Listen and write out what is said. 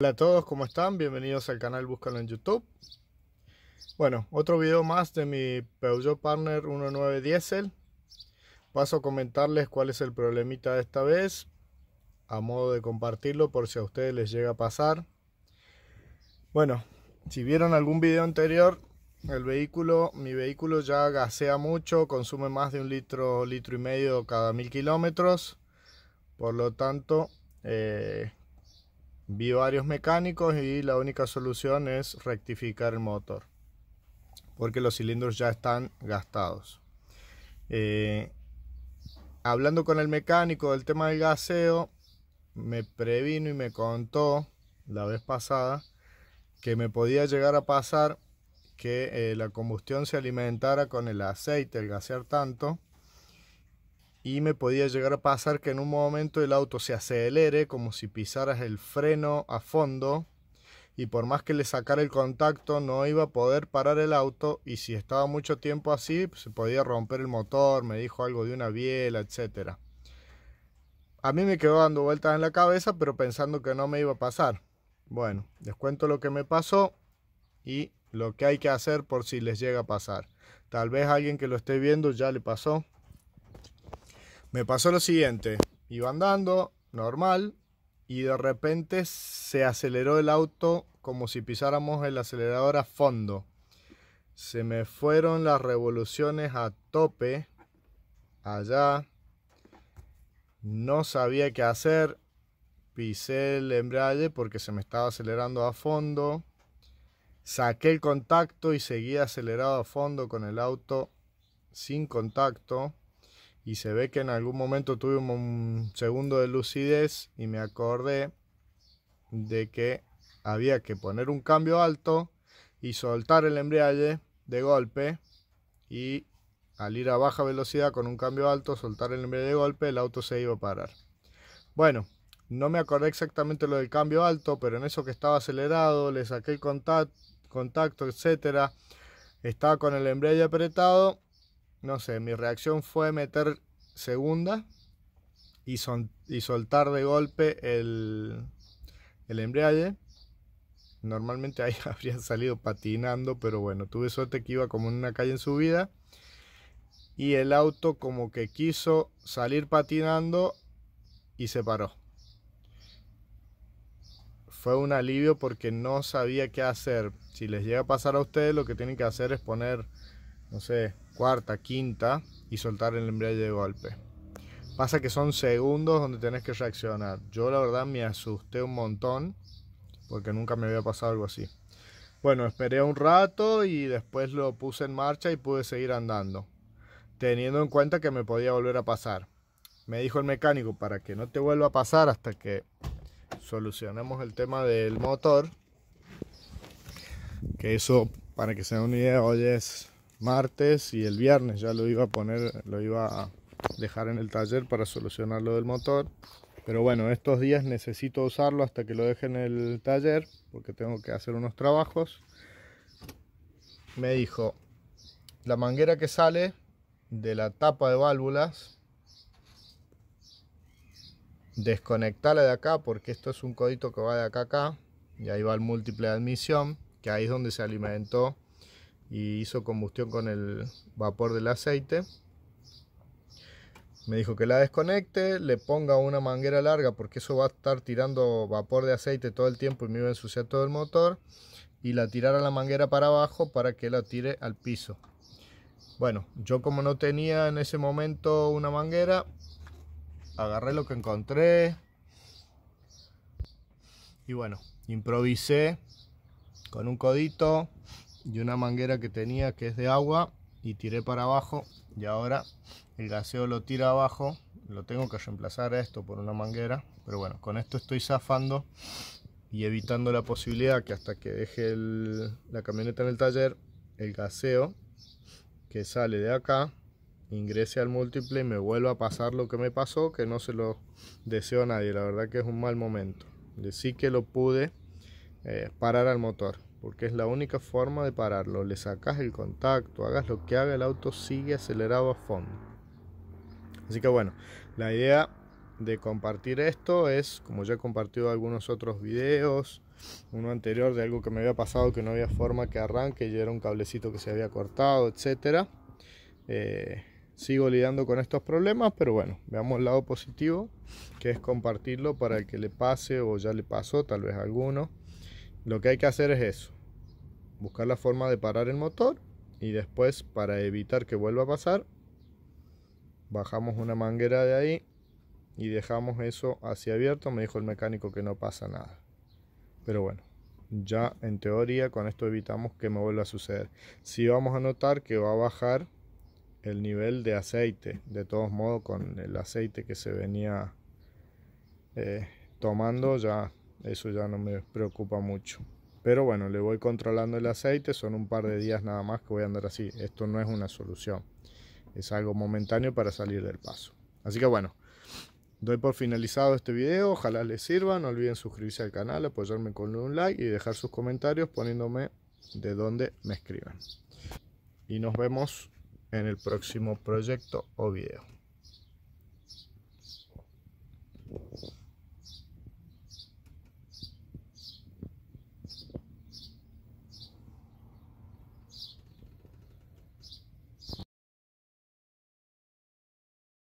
Hola a todos, ¿cómo están? Bienvenidos al canal Búscalo en YouTube. Bueno, otro video más de mi Peugeot Partner 1.9 Diesel. Paso a comentarles cuál es el problemita de esta vez, a modo de compartirlo por si a ustedes les llega a pasar. Bueno, si vieron algún video anterior, el vehículo, mi vehículo ya gasea mucho, consume más de un litro, litro y medio cada mil kilómetros. Por lo tanto, eh, Vi varios mecánicos y la única solución es rectificar el motor, porque los cilindros ya están gastados. Eh, hablando con el mecánico del tema del gaseo, me previno y me contó la vez pasada que me podía llegar a pasar que eh, la combustión se alimentara con el aceite, el gasear tanto, y me podía llegar a pasar que en un momento el auto se acelere como si pisaras el freno a fondo y por más que le sacara el contacto no iba a poder parar el auto y si estaba mucho tiempo así se podía romper el motor, me dijo algo de una biela, etc. A mí me quedó dando vueltas en la cabeza pero pensando que no me iba a pasar. Bueno, les cuento lo que me pasó y lo que hay que hacer por si les llega a pasar. Tal vez alguien que lo esté viendo ya le pasó, me pasó lo siguiente, iba andando, normal, y de repente se aceleró el auto como si pisáramos el acelerador a fondo. Se me fueron las revoluciones a tope, allá, no sabía qué hacer, pisé el embrague porque se me estaba acelerando a fondo, saqué el contacto y seguí acelerado a fondo con el auto sin contacto y se ve que en algún momento tuve un segundo de lucidez y me acordé de que había que poner un cambio alto y soltar el embriague de golpe y al ir a baja velocidad con un cambio alto, soltar el embriague de golpe, el auto se iba a parar. Bueno, no me acordé exactamente lo del cambio alto, pero en eso que estaba acelerado, le saqué el contacto, contacto etcétera, estaba con el embrague apretado no sé, mi reacción fue meter segunda y, son, y soltar de golpe el, el Normalmente ahí habría salido patinando, pero bueno, tuve suerte que iba como en una calle en subida. Y el auto como que quiso salir patinando y se paró. Fue un alivio porque no sabía qué hacer. Si les llega a pasar a ustedes, lo que tienen que hacer es poner no sé, cuarta, quinta y soltar el embrague de golpe. Pasa que son segundos donde tenés que reaccionar. Yo la verdad me asusté un montón porque nunca me había pasado algo así. Bueno, esperé un rato y después lo puse en marcha y pude seguir andando, teniendo en cuenta que me podía volver a pasar. Me dijo el mecánico, para que no te vuelva a pasar hasta que solucionemos el tema del motor, que eso, para que se den una idea, hoy es martes y el viernes ya lo iba a poner, lo iba a dejar en el taller para solucionar lo del motor. Pero bueno, estos días necesito usarlo hasta que lo deje en el taller porque tengo que hacer unos trabajos. Me dijo, la manguera que sale de la tapa de válvulas, desconectala de acá porque esto es un codito que va de acá a acá y ahí va el múltiple de admisión, que ahí es donde se alimentó y hizo combustión con el vapor del aceite. Me dijo que la desconecte, le ponga una manguera larga porque eso va a estar tirando vapor de aceite todo el tiempo y me iba a ensuciar todo el motor. Y la tirara la manguera para abajo para que la tire al piso. Bueno, yo como no tenía en ese momento una manguera, agarré lo que encontré. Y bueno, improvisé con un codito, y una manguera que tenía que es de agua y tiré para abajo y ahora el gaseo lo tira abajo lo tengo que reemplazar a esto por una manguera pero bueno con esto estoy zafando y evitando la posibilidad que hasta que deje la camioneta en el taller el gaseo que sale de acá ingrese al múltiple y me vuelva a pasar lo que me pasó que no se lo deseo a nadie la verdad que es un mal momento sí que lo pude eh, parar al motor porque es la única forma de pararlo. Le sacas el contacto, hagas lo que haga, el auto sigue acelerado a fondo. Así que bueno, la idea de compartir esto es, como ya he compartido algunos otros videos, uno anterior de algo que me había pasado que no había forma que arranque, y era un cablecito que se había cortado, etcétera. Eh, sigo lidiando con estos problemas, pero bueno, veamos el lado positivo, que es compartirlo para el que le pase o ya le pasó, tal vez alguno. Lo que hay que hacer es eso, buscar la forma de parar el motor y después para evitar que vuelva a pasar, bajamos una manguera de ahí y dejamos eso hacia abierto. Me dijo el mecánico que no pasa nada. Pero bueno, ya en teoría con esto evitamos que me vuelva a suceder. Si vamos a notar que va a bajar el nivel de aceite, de todos modos con el aceite que se venía eh, tomando ya eso ya no me preocupa mucho. Pero bueno, le voy controlando el aceite, son un par de días nada más que voy a andar así. Esto no es una solución, es algo momentáneo para salir del paso. Así que bueno, doy por finalizado este video, ojalá les sirva, no olviden suscribirse al canal, apoyarme con un like y dejar sus comentarios poniéndome de dónde me escriban. Y nos vemos en el próximo proyecto o video.